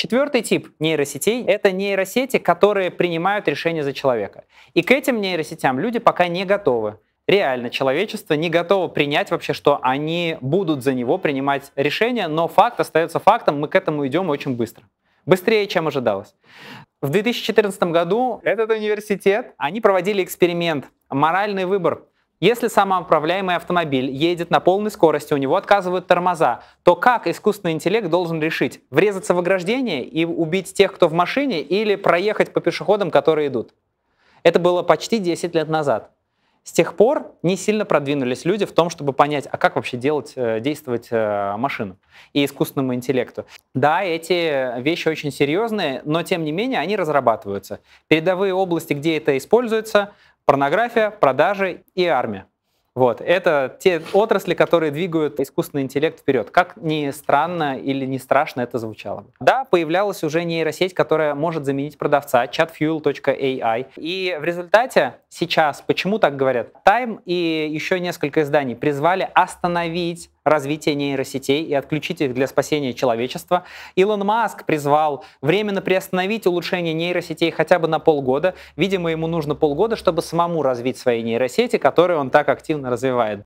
Четвертый тип нейросетей — это нейросети, которые принимают решения за человека. И к этим нейросетям люди пока не готовы. Реально, человечество не готово принять вообще, что они будут за него принимать решения, но факт остается фактом, мы к этому идем очень быстро. Быстрее, чем ожидалось. В 2014 году этот университет, они проводили эксперимент «Моральный выбор», если самоуправляемый автомобиль едет на полной скорости, у него отказывают тормоза, то как искусственный интеллект должен решить, врезаться в ограждение и убить тех, кто в машине, или проехать по пешеходам, которые идут? Это было почти 10 лет назад. С тех пор не сильно продвинулись люди в том, чтобы понять, а как вообще делать, э, действовать э, машину и искусственному интеллекту. Да, эти вещи очень серьезные, но тем не менее они разрабатываются. Передовые области, где это используется, порнография, продажи и армия. Вот. Это те отрасли, которые двигают искусственный интеллект вперед. Как ни странно или не страшно это звучало. Да, появлялась уже нейросеть, которая может заменить продавца, chatfuel.ai. И в результате сейчас, почему так говорят, Time и еще несколько изданий призвали остановить развитие нейросетей и отключить их для спасения человечества. Илон Маск призвал временно приостановить улучшение нейросетей хотя бы на полгода. Видимо, ему нужно полгода, чтобы самому развить свои нейросети, которые он так активно развивает.